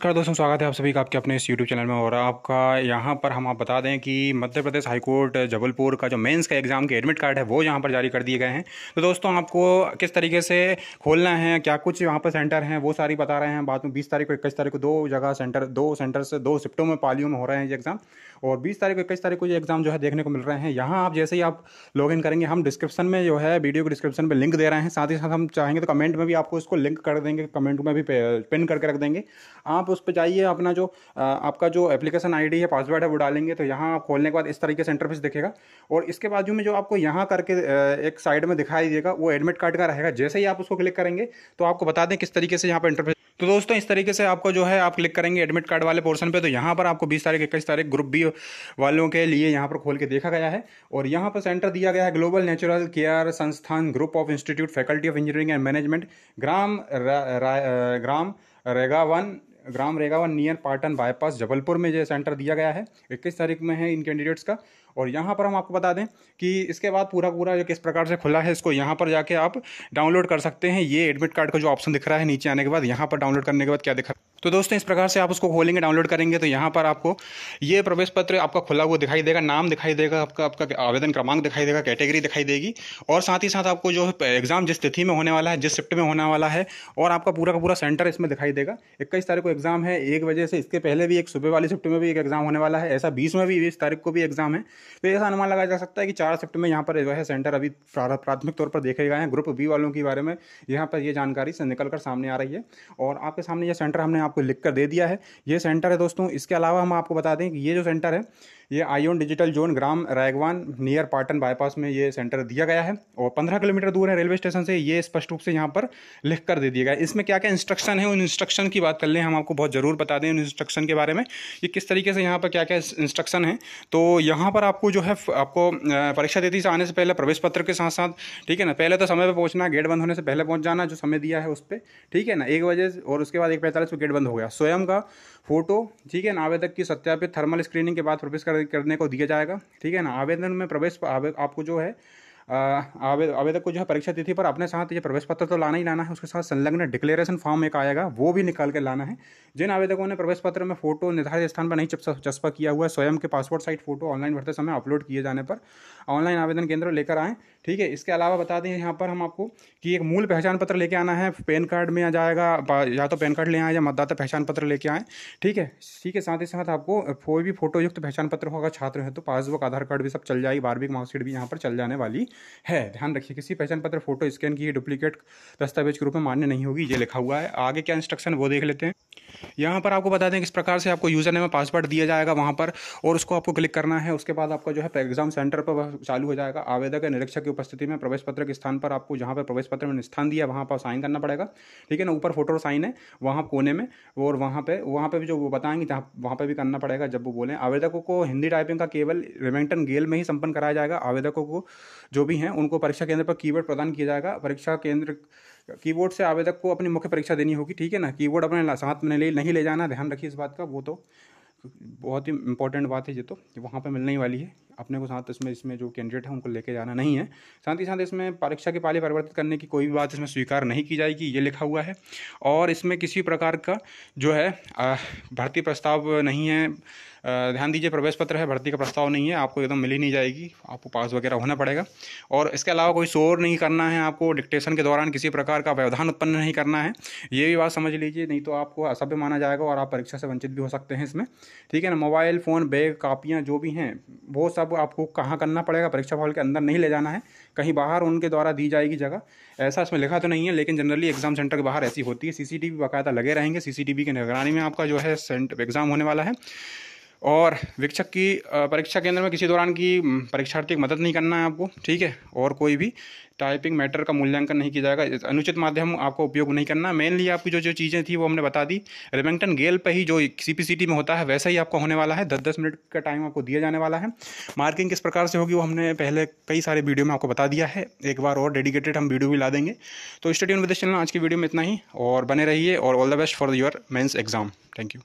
नमस्कार दोस्तों स्वागत है आप सभी का आपके अपने इस यूट्यूब चैनल में और आपका यहाँ पर हम आप बता दें कि मध्य प्रदेश हाईकोर्ट जबलपुर का जो मेंस का एग्ज़ाम के एडमिट कार्ड है वो यहाँ पर जारी कर दिए गए हैं तो दोस्तों आपको किस तरीके से खोलना है क्या कुछ यहाँ पर सेंटर हैं वो सारी बता रहे हैं बाद में बीस तारीख को इक्कीस तारीख को दो जगह सेंटर दो सेंटर से दो शिफ्टों में पालियों में हो रहे हैं ये एग्ज़ाम और बीस तारीख को इक्कीस तारीख को ये एग्ज़ाम जो है देखने को मिल रहे हैं यहाँ आप जैसे ही आप लॉग इन करेंगे हम डिस्क्रिप्शन में जो है वीडियो को डिस्क्रिप्शन में लिंक दे रहे हैं साथ ही साथ हम चाहेंगे तो कमेंट में भी आपको इसको लिंक कर देंगे कमेंट में भी पिन करके रख देंगे आप उस पर जाइए अपना जो आपका जो एप्लीकेशन आईडी है पासवर्ड है वो डालेंगे तो यहाँ आप खोलने के बाद इस तरीके से इंटरफेस दिखेगा और इसके बाजू में जो आपको यहाँ करके एक साइड में दिखाई देगा वो एडमिट कार्ड का रहेगा जैसे ही आप उसको क्लिक करेंगे तो आपको बता दें किस तरीके से यहाँ पर इंटरफेस तो दोस्तों इस तरीके से आपको जो है आप क्लिक करेंगे एडमिट कार्ड वाले पोर्शन पे तो यहाँ पर आपको 20 तारीख इक्कीस तारीख ग्रुप बी वालों के लिए यहाँ पर खोल के देखा गया है और यहाँ पर सेंटर दिया गया है ग्लोबल नेचुरल केयर संस्थान group of institute faculty of engineering and management ग्राम रा, रा, ग्राम वन ग्राम रेगावा नियर पाटन बाईपास जबलपुर में जो सेंटर दिया गया है इक्कीस तारीख में है इन कैंडिडेट्स का और यहाँ पर हम आपको बता दें कि इसके बाद पूरा पूरा जो किस प्रकार से खुला है इसको यहाँ पर जाके आप डाउनलोड कर सकते हैं ये एडमिट कार्ड का जो ऑप्शन दिख रहा है नीचे आने के बाद यहाँ पर डाउनलोड करने के बाद क्या दिखा तो दोस्तों इस प्रकार से आप उसको खोलेंगे डाउनलोड करेंगे तो यहाँ पर आपको ये प्रवेश पत्र आपका खुला हुआ दिखाई देगा नाम दिखाई देगा आपका आपका आवेदन क्रमांक दिखाई देगा कैटेगरी दिखाई देगी और साथ ही साथ आपको जो एग्ज़ाम जिस तिथि में होने वाला है जिस शिफ्ट में होने वाला है और आपका पूरा का पूरा सेंटर इसमें दिखाई देगा इक्कीस तारीख को एग्ज़ाम है एक वजह से इसके पहले भी एक सुबह वाली शिफ्ट में भी एक एग्ज़ाम होने वाला है ऐसा बीस में भी बीस तारीख को भी एग्ज़ाम है तो ऐसा अनुमान लगाया जा सकता है कि चार शिफ्ट में यहाँ पर जो है सेंटर अभी प्राथमिक तौर पर देखे गए हैं ग्रुप बी वालों के बारे में यहाँ पर ये जानकारी से निकल कर सामने आ रही है और आपके सामने ये सेंटर हमने आपको लिख कर दे दिया है ये सेंटर है दोस्तों इसके अलावा हम आपको बता दें कि ये जो सेंटर है ये आयोन डिजिटल जोन ग्राम रायगवान नियर पाटन बाईपास में ये सेंटर दिया गया है और पंद्रह किलोमीटर दूर है रेलवे स्टेशन से ये स्पष्ट रूप से यहाँ पर लिख कर दे दिया गया इसमें क्या क्या इंस्ट्रक्शन है उन इंस्ट्रक्शन की बात कर लें हम आपको बहुत ज़रूर बता दें इंस्ट्रक्शन के बारे में कि किस तरीके से यहाँ पर क्या क्या इंस्ट्रक्शन है तो यहाँ पर आपको जो है आपको परीक्षा तिथि से आने से पहले प्रवेश पत्र के साथ साथ ठीक है ना पहले तो समय पर पहुँचना गेट बंद होने से पहले पहुँच जाना जो समय दिया है उस पर ठीक है ना एक बजे और उसके बाद एक पैंतालीस गेट बंद हो गया स्वयं का फोटो ठीक है ना आवेदक की सत्यापित थर्मल स्क्रीनिंग के बाद प्रवेश करने को दिया जाएगा ठीक है ना आवेदन में प्रवेश आपको जो है आवेदक को जो है परीक्षा तिथि पर अपने साथ ये प्रवेश पत्र तो लाना ही लाना है उसके साथ संलग्न डिक्लेरेशन फॉर्म एक आएगा वो भी निकाल के लाना है जिन आवेदकों ने प्रवेश पत्र में फोटो निर्धारित स्थान पर नहीं चस्पा किया हुआ है स्वयं के पासपोर्ट साइट फोटो ऑनलाइन भरते समय अपलोड किए जाने पर ऑनलाइन आवेदन केंद्र लेकर आएँ ठीक है इसके अलावा बता दें यहाँ पर हम आपको कि एक मूल पहचान पत्र लेके आना है पैन कार्ड में आ जाएगा या तो पैन कार्ड ले आए या मतदाता पहचान पत्र लेके आएँ ठीक है ठीक है साथ ही साथ आपको कोई भी फोटोयुक्त युक्त पहचान पत्र होगा छात्र हैं तो पासबुक आधार कार्ड भी सब चल जाएगी बारहवीं मार्कशीट भी यहाँ पर चल जाने वाली है ध्यान रखिए किसी पहचान पत्र फोटो स्कैन की डुप्लीकेट दस्तावेज के रूप में मान्य नहीं होगी ये लिखा हुआ है आगे क्या इंस्ट्रक्शन वो देख लेते हैं यहाँ पर आपको बता दें किस प्रकार से आपको यूज़र नेम पासवर्ड दिया जाएगा वहाँ पर और उसको आपको क्लिक करना है उसके बाद आपका जो है एग्जाम सेंटर पर चालू हो जाएगा आवेदक या निरीक्षक की उपस्थिति में प्रवेश पत्र के स्थान पर आपको जहाँ पर प्रवेश पत्र में स्थान दिया वहाँ पर साइन करना पड़ेगा ठीक है ना ऊपर फोटो साइन है वहाँ कोने में और वहाँ पर वहाँ पर भी जो वो बताएंगे जहाँ वहाँ पर भी करना पड़ेगा जब वो बोलें आवेदकों को हिंदी टाइपिंग का केवल रेमेंटन गेल में ही संपन्न कराया जाएगा आवेदकों को जो भी हैं उनको परीक्षा केंद्र पर कीवर्ड प्रदान किया जाएगा परीक्षा केंद्र कीबोर्ड से आवेदक को अपनी मुख्य परीक्षा देनी होगी ठीक है ना कीबोर्ड अपने साथ में ले नहीं ले जाना ध्यान रखिए इस बात का वो तो बहुत ही इंपॉर्टेंट बात है ये तो वहाँ पर मिलने ही वाली है अपने को साथ इसमें इसमें जो कैंडिडेट है उनको लेके जाना नहीं है साथ ही साथ इसमें परीक्षा के पाली परिवर्तित करने की कोई भी बात इसमें स्वीकार नहीं की जाएगी ये लिखा हुआ है और इसमें किसी प्रकार का जो है भर्ती प्रस्ताव नहीं है ध्यान दीजिए प्रवेश पत्र है भर्ती का प्रस्ताव नहीं है आपको एकदम मिली नहीं जाएगी आपको पास वगैरह होना पड़ेगा और इसके अलावा कोई शोर नहीं करना है आपको डिक्टेशन के दौरान किसी प्रकार का व्यवधान उत्पन्न नहीं करना है ये भी बात समझ लीजिए नहीं तो आपको असभ्य माना जाएगा और आप परीक्षा से वंचित भी हो सकते हैं इसमें ठीक है ना मोबाइल फ़ोन बैग कापियाँ जो भी हैं वो सब अब आपको कहाँ करना पड़ेगा परीक्षा हॉल के अंदर नहीं ले जाना है कहीं बाहर उनके द्वारा दी जाएगी जगह ऐसा इसमें लिखा तो नहीं है लेकिन जनरली एग्जाम सेंटर के बाहर ऐसी होती है सीसीटीवी बाकायदा लगे रहेंगे सीसीटीवी की निगरानी में आपका जो है एग्जाम होने वाला है और वीक्षक की परीक्षा केंद्र में किसी दौरान की परीक्षार्थी की मदद नहीं करना है आपको ठीक है और कोई भी टाइपिंग मैटर का मूल्यांकन नहीं किया जाएगा अनुचित माध्यम आपको उपयोग नहीं करना मेनली आपकी जो जो चीज़ें थी वो हमने बता दी रेमिंगटन गेल पर ही जो सी में होता है वैसा ही आपको होने वाला है दस दस मिनट का टाइम आपको दिया जाने वाला है मार्किंग किस प्रकार से होगी वो हमने पहले कई सारे वीडियो में आपको बता दिया है एक बार और डेडिकेटेड हम वीडियो भी ला देंगे तो स्टडी विदेश चैनल आज की वीडियो में इतना ही और बने रहिए और all the best for your mains exam thank you